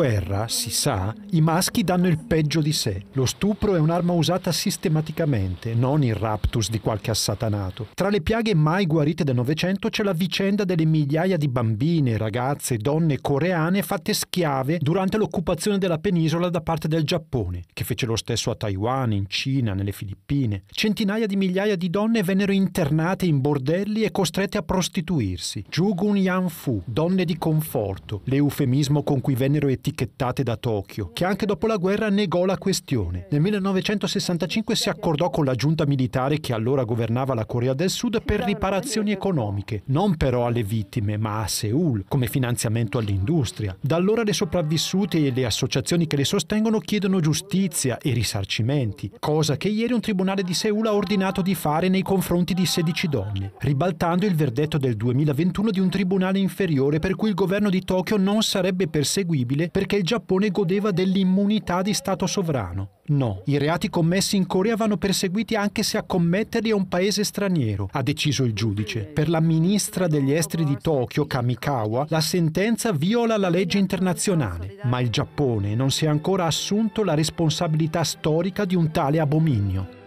guerra, si sa, i maschi danno il peggio di sé. Lo stupro è un'arma usata sistematicamente, non il raptus di qualche assatanato. Tra le piaghe mai guarite del Novecento c'è la vicenda delle migliaia di bambine, ragazze, donne coreane fatte schiave durante l'occupazione della penisola da parte del Giappone, che fece lo stesso a Taiwan, in Cina, nelle Filippine. Centinaia di migliaia di donne vennero internate in bordelli e costrette a prostituirsi. Jugun Yan Fu, donne di conforto, l'eufemismo con cui vennero etichettate etichettate da Tokyo, che anche dopo la guerra negò la questione. Nel 1965 si accordò con la giunta militare che allora governava la Corea del Sud per riparazioni economiche, non però alle vittime, ma a Seoul, come finanziamento all'industria. Da allora le sopravvissute e le associazioni che le sostengono chiedono giustizia e risarcimenti, cosa che ieri un tribunale di Seoul ha ordinato di fare nei confronti di 16 donne, ribaltando il verdetto del 2021 di un tribunale inferiore per cui il governo di Tokyo non sarebbe perseguibile perché il Giappone godeva dell'immunità di Stato sovrano. No, i reati commessi in Corea vanno perseguiti anche se a commetterli è un paese straniero, ha deciso il giudice. Per la ministra degli esteri di Tokyo, Kamikawa, la sentenza viola la legge internazionale, ma il Giappone non si è ancora assunto la responsabilità storica di un tale abominio.